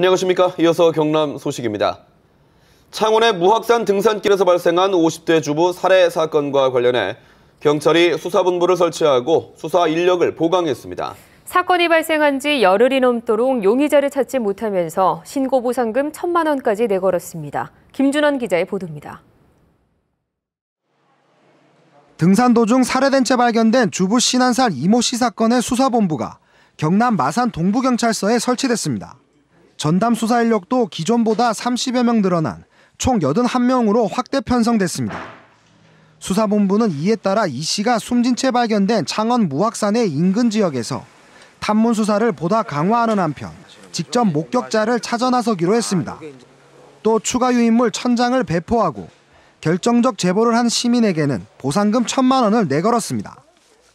안녕하십니까. 이어서 경남 소식입니다. 창원의 무학산 등산길에서 발생한 50대 주부 살해 사건과 관련해 경찰이 수사본부를 설치하고 수사 인력을 보강했습니다. 사건이 발생한 지 열흘이 넘도록 용의자를 찾지 못하면서 신고 보상금 천만 원까지 내걸었습니다. 김준원 기자의 보도입니다. 등산 도중 살해된 채 발견된 주부 신한살 이모 씨 사건의 수사본부가 경남 마산 동부경찰서에 설치됐습니다. 전담 수사 인력도 기존보다 30여 명 늘어난 총 81명으로 확대 편성됐습니다. 수사본부는 이에 따라 이 씨가 숨진 채 발견된 창원 무악산의 인근 지역에서 탐문 수사를 보다 강화하는 한편 직접 목격자를 찾아 나서기로 했습니다. 또 추가 유인물 천장을 배포하고 결정적 제보를 한 시민에게는 보상금 천만 원을 내걸었습니다.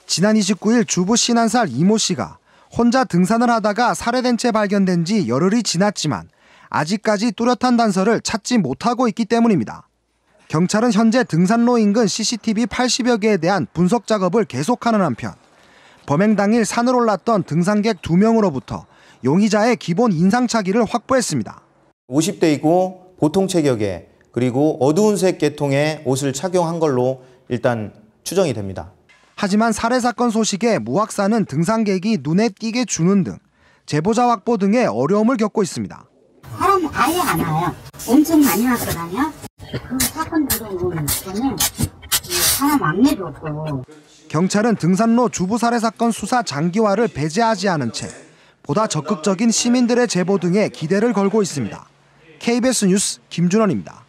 지난 29일 주부 신한살 이모 씨가 혼자 등산을 하다가 살해된 채 발견된 지 열흘이 지났지만 아직까지 뚜렷한 단서를 찾지 못하고 있기 때문입니다. 경찰은 현재 등산로 인근 CCTV 80여 개에 대한 분석 작업을 계속하는 한편 범행 당일 산을 올랐던 등산객 2명으로부터 용의자의 기본 인상착의를 확보했습니다. 50대이고 보통 체격에 그리고 어두운 색 계통의 옷을 착용한 걸로 일단 추정이 됩니다. 하지만 살해 사건 소식에 무학사는 등산객이 눈에 띄게 주는 등 제보자 확보 등의 어려움을 겪고 있습니다. 사람 아예 와요. 엄청 많이 왔거든요. 그 사건 들어오는 때는 사람 안내도 없고. 경찰은 등산로 주부 살해 사건 수사 장기화를 배제하지 않은 채 보다 적극적인 시민들의 제보 등에 기대를 걸고 있습니다. KBS 뉴스 김준원입니다.